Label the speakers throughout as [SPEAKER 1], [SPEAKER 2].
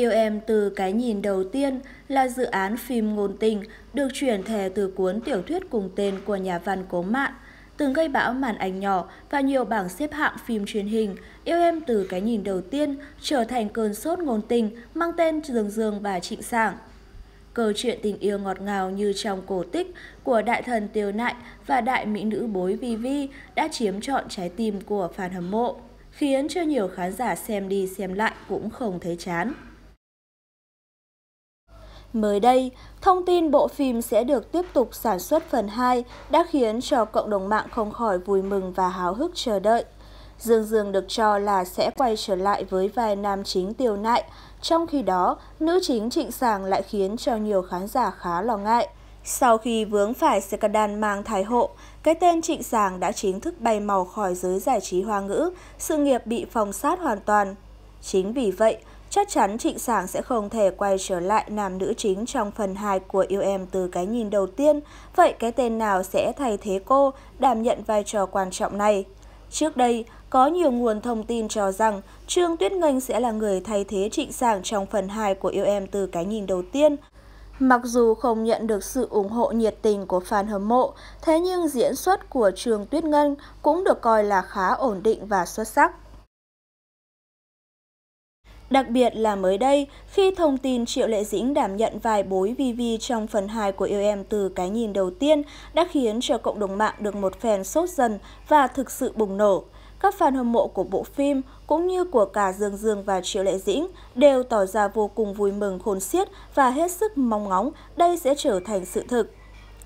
[SPEAKER 1] Yêu em từ cái nhìn đầu tiên là dự án phim ngôn tình được chuyển thể từ cuốn tiểu thuyết cùng tên của nhà văn Cố Mạn, từng gây bão màn ảnh nhỏ và nhiều bảng xếp hạng phim truyền hình. Yêu em từ cái nhìn đầu tiên trở thành cơn sốt ngôn tình mang tên Dương Dương và Trịnh Sảng. Câu chuyện tình yêu ngọt ngào như trong cổ tích của đại thần Tiêu Nại và đại mỹ nữ bối Vi Vi đã chiếm trọn trái tim của fan hâm mộ, khiến cho nhiều khán giả xem đi xem lại cũng không thấy chán. Mới đây, thông tin bộ phim sẽ được tiếp tục sản xuất phần 2 đã khiến cho cộng đồng mạng không khỏi vui mừng và háo hức chờ đợi. Dương Dương được cho là sẽ quay trở lại với vai nam chính tiêu nại, trong khi đó nữ chính Trịnh Sàng lại khiến cho nhiều khán giả khá lo ngại. Sau khi vướng phải scandal mang thai hộ, cái tên Trịnh Sàng đã chính thức bay màu khỏi giới giải trí hoa ngữ, sự nghiệp bị phong sát hoàn toàn. Chính vì vậy, Chắc chắn Trịnh Sảng sẽ không thể quay trở lại nam nữ chính trong phần 2 của Yêu Em từ cái nhìn đầu tiên, vậy cái tên nào sẽ thay thế cô đảm nhận vai trò quan trọng này? Trước đây, có nhiều nguồn thông tin cho rằng Trương Tuyết Ngân sẽ là người thay thế Trịnh Sảng trong phần 2 của Yêu Em từ cái nhìn đầu tiên. Mặc dù không nhận được sự ủng hộ nhiệt tình của fan hâm mộ, thế nhưng diễn xuất của Trương Tuyết Ngân cũng được coi là khá ổn định và xuất sắc. Đặc biệt là mới đây, khi thông tin Triệu Lệ Dĩnh đảm nhận vài bối VV trong phần 2 của Yêu Em từ cái nhìn đầu tiên đã khiến cho cộng đồng mạng được một phen sốt dần và thực sự bùng nổ. Các fan hâm mộ của bộ phim cũng như của cả Dương Dương và Triệu Lệ Dĩnh đều tỏ ra vô cùng vui mừng khôn xiết và hết sức mong ngóng đây sẽ trở thành sự thực.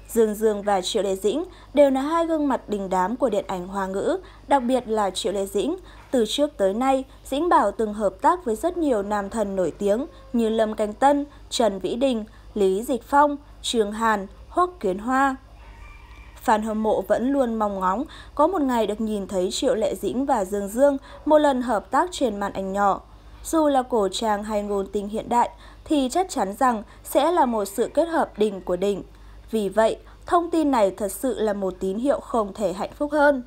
[SPEAKER 1] Dương Dương và Triệu Lệ Dĩnh đều là hai gương mặt đình đám của điện ảnh hoa ngữ, đặc biệt là Triệu Lệ Dĩnh, từ trước tới nay, Dĩnh Bảo từng hợp tác với rất nhiều nam thần nổi tiếng như Lâm Canh Tân, Trần Vĩ Đình, Lý Dịch Phong, Trường Hàn, Hoắc Kiến Hoa. Phan hâm mộ vẫn luôn mong ngóng có một ngày được nhìn thấy Triệu Lệ Dĩnh và Dương Dương một lần hợp tác trên màn ảnh nhỏ. Dù là cổ trang hay ngôn tình hiện đại thì chắc chắn rằng sẽ là một sự kết hợp đỉnh của đỉnh. Vì vậy, thông tin này thật sự là một tín hiệu không thể hạnh phúc hơn.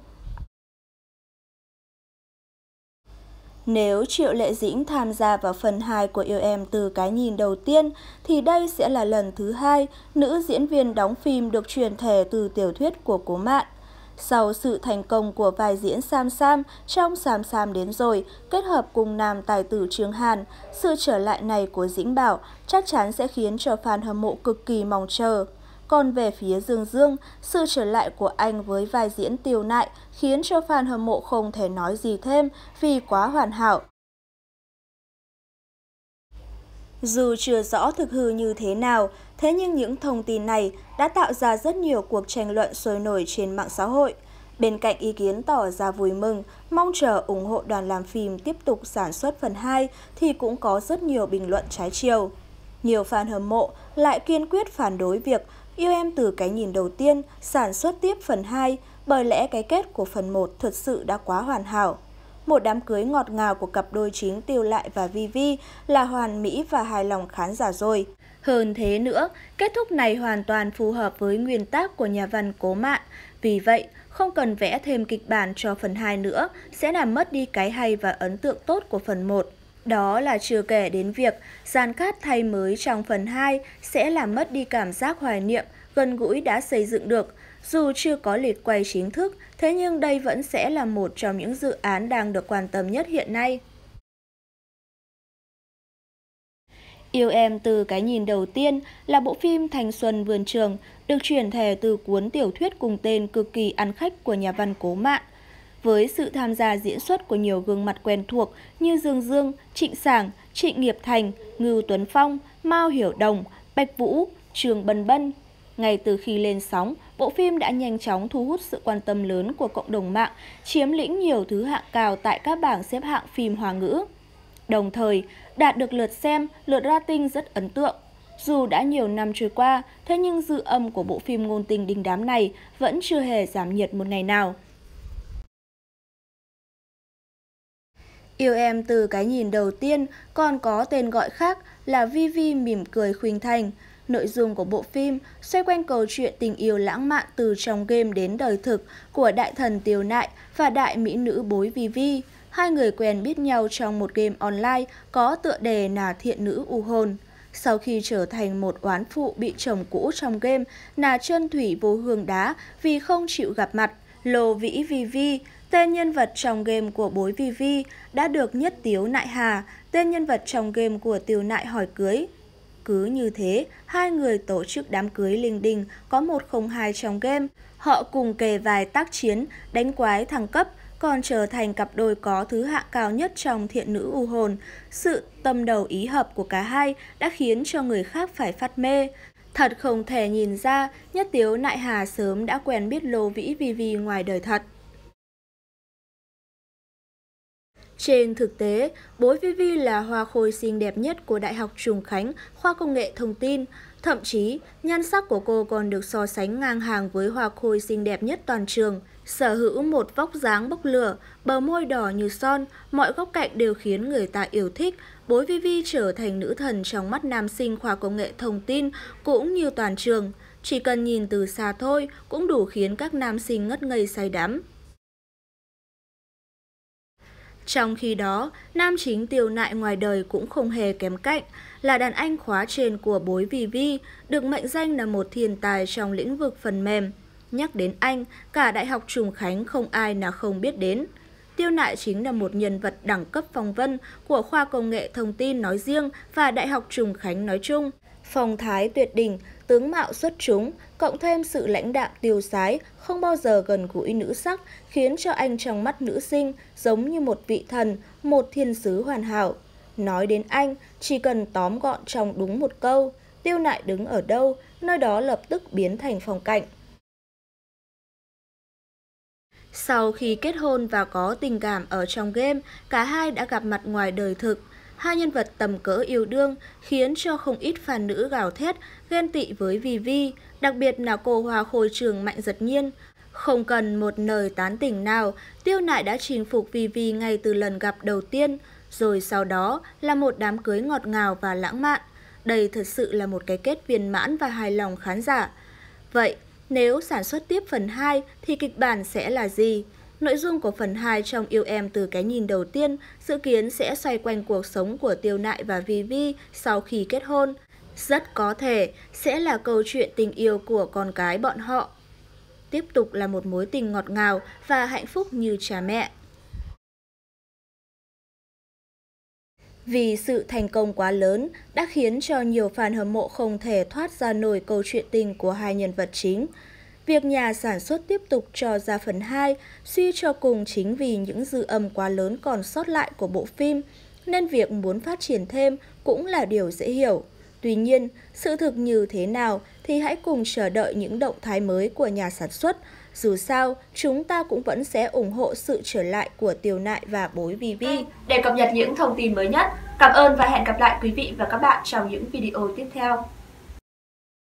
[SPEAKER 1] Nếu Triệu Lệ Dĩnh tham gia vào phần 2 của Yêu Em từ cái nhìn đầu tiên, thì đây sẽ là lần thứ hai nữ diễn viên đóng phim được truyền thể từ tiểu thuyết của Cố Mạn. Sau sự thành công của vai diễn Sam Sam trong Sam Sam đến rồi, kết hợp cùng nam tài tử Trương Hàn, sự trở lại này của Dĩnh Bảo chắc chắn sẽ khiến cho fan hâm mộ cực kỳ mong chờ. Còn về phía Dương Dương, sự trở lại của anh với vai diễn tiêu nại khiến cho fan hâm mộ không thể nói gì thêm vì quá hoàn hảo. Dù chưa rõ thực hư như thế nào, thế nhưng những thông tin này đã tạo ra rất nhiều cuộc tranh luận sôi nổi trên mạng xã hội. Bên cạnh ý kiến tỏ ra vui mừng, mong chờ ủng hộ đoàn làm phim tiếp tục sản xuất phần 2 thì cũng có rất nhiều bình luận trái chiều. Nhiều fan hâm mộ lại kiên quyết phản đối việc Yêu em từ cái nhìn đầu tiên, sản xuất tiếp phần 2, bởi lẽ cái kết của phần 1 thật sự đã quá hoàn hảo. Một đám cưới ngọt ngào của cặp đôi chính Tiêu Lại và Vivi là hoàn mỹ và hài lòng khán giả rồi. Hơn thế nữa, kết thúc này hoàn toàn phù hợp với nguyên tác của nhà văn Cố Mạn. Vì vậy, không cần vẽ thêm kịch bản cho phần 2 nữa, sẽ làm mất đi cái hay và ấn tượng tốt của phần 1. Đó là chưa kể đến việc gian cát thay mới trong phần 2 sẽ làm mất đi cảm giác hoài niệm gần gũi đã xây dựng được. Dù chưa có lịch quay chính thức, thế nhưng đây vẫn sẽ là một trong những dự án đang được quan tâm nhất hiện nay. Yêu em từ cái nhìn đầu tiên là bộ phim Thành Xuân Vườn Trường, được chuyển thể từ cuốn tiểu thuyết cùng tên cực kỳ ăn khách của nhà văn Cố Mạn – với sự tham gia diễn xuất của nhiều gương mặt quen thuộc như Dương Dương, Trịnh Sảng, Trịnh Nghiệp Thành, Ngưu Tuấn Phong, Mao Hiểu Đồng, Bạch Vũ, Trường Bân Bân. Ngay từ khi lên sóng, bộ phim đã nhanh chóng thu hút sự quan tâm lớn của cộng đồng mạng, chiếm lĩnh nhiều thứ hạng cao tại các bảng xếp hạng phim hòa ngữ. Đồng thời, đạt được lượt xem, lượt rating rất ấn tượng. Dù đã nhiều năm trôi qua, thế nhưng dư âm của bộ phim ngôn tình đình đám này vẫn chưa hề giảm nhiệt một ngày nào. Yêu em từ cái nhìn đầu tiên còn có tên gọi khác là Vivi mỉm cười khuynh thành. Nội dung của bộ phim xoay quanh câu chuyện tình yêu lãng mạn từ trong game đến đời thực của đại thần Tiêu Nại và đại mỹ nữ bối Vivi. Hai người quen biết nhau trong một game online có tựa đề là Thiện Nữ U Hồn. Sau khi trở thành một oán phụ bị chồng cũ trong game, là Trân thủy vô hương đá vì không chịu gặp mặt, lồ vĩ Vivi Tên nhân vật trong game của bối Vivi đã được nhất tiếu nại hà, tên nhân vật trong game của tiểu nại hỏi cưới. Cứ như thế, hai người tổ chức đám cưới linh đình có một không hai trong game. Họ cùng kề vài tác chiến, đánh quái thăng cấp, còn trở thành cặp đôi có thứ hạng cao nhất trong thiện nữ u hồn. Sự tâm đầu ý hợp của cả hai đã khiến cho người khác phải phát mê. Thật không thể nhìn ra, Nhất Tiếu Nại Hà sớm đã quen biết Lô Vĩ Vivi ngoài đời thật. Trên thực tế, bối Vivi là hoa khôi xinh đẹp nhất của Đại học Trùng Khánh, khoa công nghệ thông tin. Thậm chí, nhan sắc của cô còn được so sánh ngang hàng với hoa khôi xinh đẹp nhất toàn trường. Sở hữu một vóc dáng bốc lửa, bờ môi đỏ như son, mọi góc cạnh đều khiến người ta yêu thích. Bối Vivi trở thành nữ thần trong mắt nam sinh khoa công nghệ thông tin cũng như toàn trường. Chỉ cần nhìn từ xa thôi cũng đủ khiến các nam sinh ngất ngây say đắm. Trong khi đó, nam chính tiêu nại ngoài đời cũng không hề kém cạnh, là đàn anh khóa trên của bối vi được mệnh danh là một thiên tài trong lĩnh vực phần mềm. Nhắc đến anh, cả Đại học Trùng Khánh không ai nào không biết đến. Tiêu Nại chính là một nhân vật đẳng cấp phong vân của khoa công nghệ thông tin nói riêng và Đại học Trùng Khánh nói chung. Phong thái tuyệt đỉnh, tướng mạo xuất chúng, cộng thêm sự lãnh đạm tiêu sái, không bao giờ gần gũi nữ sắc, khiến cho anh trong mắt nữ sinh giống như một vị thần, một thiên sứ hoàn hảo. Nói đến anh, chỉ cần tóm gọn trong đúng một câu, tiêu nại đứng ở đâu, nơi đó lập tức biến thành phong cảnh. Sau khi kết hôn và có tình cảm ở trong game, cả hai đã gặp mặt ngoài đời thực hai nhân vật tầm cỡ yêu đương khiến cho không ít fan nữ gào thét, ghen tị với Vivi, đặc biệt là cô hoa khôi trường Mạnh Giật Nhiên. Không cần một lời tán tỉnh nào, Tiêu Nại đã chinh phục Vivi ngay từ lần gặp đầu tiên, rồi sau đó là một đám cưới ngọt ngào và lãng mạn. Đây thật sự là một cái kết viên mãn và hài lòng khán giả. Vậy, nếu sản xuất tiếp phần 2 thì kịch bản sẽ là gì? Nội dung của phần 2 trong Yêu Em từ cái nhìn đầu tiên dự kiến sẽ xoay quanh cuộc sống của Tiêu Nại và Vivi sau khi kết hôn. Rất có thể sẽ là câu chuyện tình yêu của con cái bọn họ. Tiếp tục là một mối tình ngọt ngào và hạnh phúc như cha mẹ. Vì sự thành công quá lớn đã khiến cho nhiều fan hâm mộ không thể thoát ra nổi câu chuyện tình của hai nhân vật chính. Việc nhà sản xuất tiếp tục cho ra phần 2 suy cho cùng chính vì những dư âm quá lớn còn sót lại của bộ phim, nên việc muốn phát triển thêm cũng là điều dễ hiểu. Tuy nhiên, sự thực như thế nào thì hãy cùng chờ đợi những động thái mới của nhà sản xuất. Dù sao, chúng ta cũng vẫn sẽ ủng hộ sự trở lại của Tiểu Nại và Bối Vivi. Vâng, để cập nhật những thông tin mới nhất, cảm ơn và hẹn gặp lại quý vị và các bạn trong những video tiếp theo.